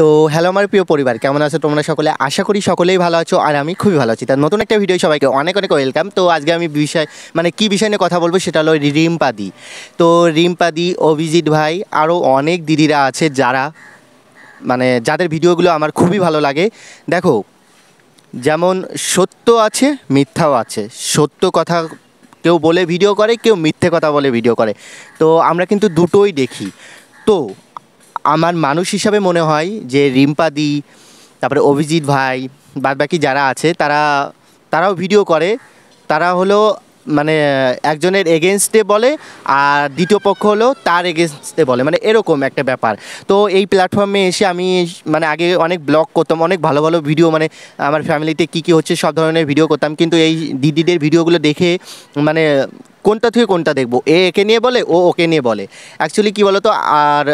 তো হ্যালো আমার প্রিয় পরিবার কেমন আছো তোমরা সকলে আশা করি সকলেই ভালো আছো আর আমি খুবই ভালো আছি তার নতুন একটা ভিডিও সবাইকে অনেক অনেক ওয়েলকাম তো আজকে আমি বিষয় মানে কি বিষয় নিয়ে কথা বলবো সেটা হলো রিম্পাদি তো রিম্পাদি অভিজিৎ ভাই আরও অনেক দিদিরা আছে যারা মানে যাদের ভিডিওগুলো আমার খুবই ভালো লাগে দেখো যেমন সত্য আছে মিথ্যাও আছে সত্য কথা কেউ বলে ভিডিও করে কেউ মিথ্যে কথা বলে ভিডিও করে তো আমরা কিন্তু দুটোই দেখি তো আমার মানুষ হিসাবে মনে হয় যে রিম্পাদি তারপরে অভিজিৎ ভাই বাদ বাকি যারা আছে তারা তারাও ভিডিও করে তারা হলো মানে একজনের এগেনস্টে বলে আর দ্বিতীয় পক্ষ হলো তার এগেনস্টে বলে মানে এরকম একটা ব্যাপার তো এই প্ল্যাটফর্মে এসে আমি মানে আগে অনেক ব্লগ করতাম অনেক ভালো ভালো ভিডিও মানে আমার ফ্যামিলিতে কী কী হচ্ছে সব ধরনের ভিডিও করতাম কিন্তু এই দিদিদের ভিডিওগুলো দেখে মানে কোনটা থেকে কোনটা দেখবো এ একে নিয়ে বলে ও ওকে নিয়ে বলে অ্যাকচুয়ালি কী বলতো আর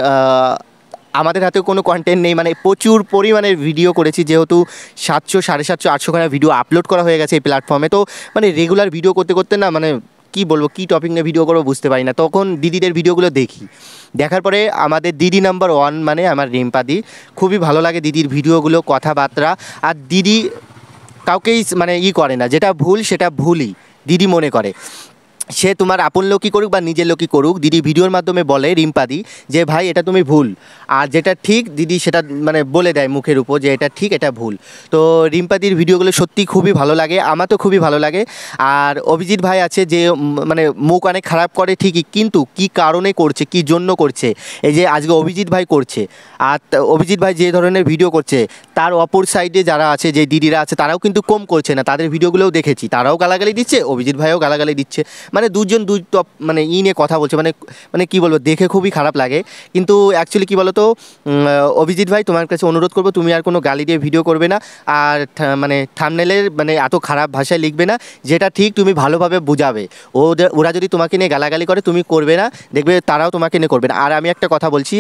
আমাদের হাতেও কোনো কন্টেন্ট নেই মানে প্রচুর পরিমাণে ভিডিও করেছি যেহেতু সাতশো সাড়ে সাতশো আটশোখানা ভিডিও আপলোড করা হয়ে গেছে এই প্ল্যাটফর্মে তো মানে রেগুলার ভিডিও করতে করতে না মানে কি বলবো কি টপিক নিয়ে ভিডিও করবো বুঝতে পারি না তখন দিদিদের ভিডিওগুলো দেখি দেখার পরে আমাদের দিদি নাম্বার ওয়ান মানে আমার রিম্পাদি খুবই ভালো লাগে দিদির ভিডিওগুলো কথাবার্তা আর দিদি কাউকেই মানে ই করে না যেটা ভুল সেটা ভুলই দিদি মনে করে সে তোমার আপন লোকই করুক বা নিজের লোকই করুক দিদি ভিডিওর মাধ্যমে বলে রিম্পাদি যে ভাই এটা তুমি ভুল আর যেটা ঠিক দিদি সেটা মানে বলে দেয় মুখের উপর যে এটা ঠিক এটা ভুল তো রিম্পাদির ভিডিওগুলো সত্যি খুবই ভালো লাগে আমার তো খুবই ভালো লাগে আর অভিজিৎ ভাই আছে যে মানে মুখ অনেক খারাপ করে ঠিকই কিন্তু কি কারণে করছে কি জন্য করছে এই যে আজকে অভিজিৎ ভাই করছে আর অভিজিৎ ভাই যে ধরনের ভিডিও করছে তার অপর সাইডে যারা আছে যে দিদিরা আছে তারাও কিন্তু কম করছে না তাদের ভিডিওগুলোও দেখেছি তারাও গালাগালি দিচ্ছে অভিজিৎ ভাইও গালাগালি দিচ্ছে মানে দুজন দুই টপ মানে ই নিয়ে কথা বলছে মানে মানে কি বলবো দেখে খুবই খারাপ লাগে কিন্তু অ্যাকচুয়ালি কী বলো তো অভিজিৎ ভাই তোমার কাছে অনুরোধ করবো তুমি আর কোনো গালি দিয়ে ভিডিও করবে না আর মানে থামনেলের মানে এত খারাপ ভাষায় লিখবে না যেটা ঠিক তুমি ভালোভাবে বুঝাবে ওদের ওরা যদি তোমাকে নিয়ে গালাগালি করে তুমি করবে না দেখবে তারাও তোমাকে নিয়ে করবে না আর আমি একটা কথা বলছি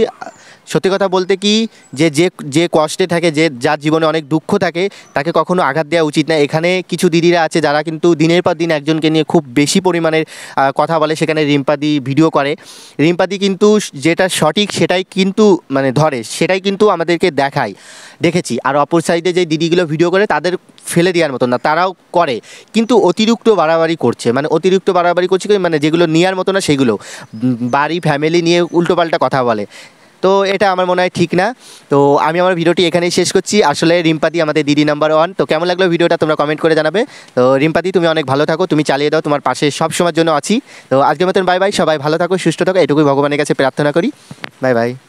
সত্যি কথা বলতে কি যে যে যে কষ্টে থাকে যে যার জীবনে অনেক দুঃখ থাকে তাকে কখনো আঘাত দেওয়া উচিত না এখানে কিছু দিদিরা আছে যারা কিন্তু দিনের পর দিন একজনকে নিয়ে খুব বেশি পরিমাণের কথা বলে সেখানে রিম্পাদি ভিডিও করে রিম্পাদি কিন্তু যেটা সঠিক সেটাই কিন্তু মানে ধরে সেটাই কিন্তু আমাদেরকে দেখায় দেখেছি আর অপর সাইডে যে দিদিগুলো ভিডিও করে তাদের ফেলে দেওয়ার মতো না তারাও করে কিন্তু অতিরিক্ত বাড়াবাড়ি করছে মানে অতিরিক্ত বাড়াবাড়ি করছে মানে যেগুলো নেওয়ার মতো না সেগুলো বাড়ি ফ্যামিলি নিয়ে উল্টোপাল্টা কথা বলে তো এটা আমার মনে হয় ঠিক না তো আমি আমার ভিডিওটি এখানেই শেষ করছি আসলে রিম্পাদি আমাদের দিদি নাম্বার ওয়ান তো কেমন লাগলো ভিডিওটা তোমরা কমেন্ট করে জানাবে তো রিম্পাদি তুমি অনেক ভালো থাকো তুমি চালিয়ে দাও তোমার পাশে সব সময়ের জন্য আছি তো আজকের মতন বাই বাই সবাই ভালো থাকো সুস্থ থাকো এটুকুই ভগবানের কাছে প্রার্থনা করি বাই বাই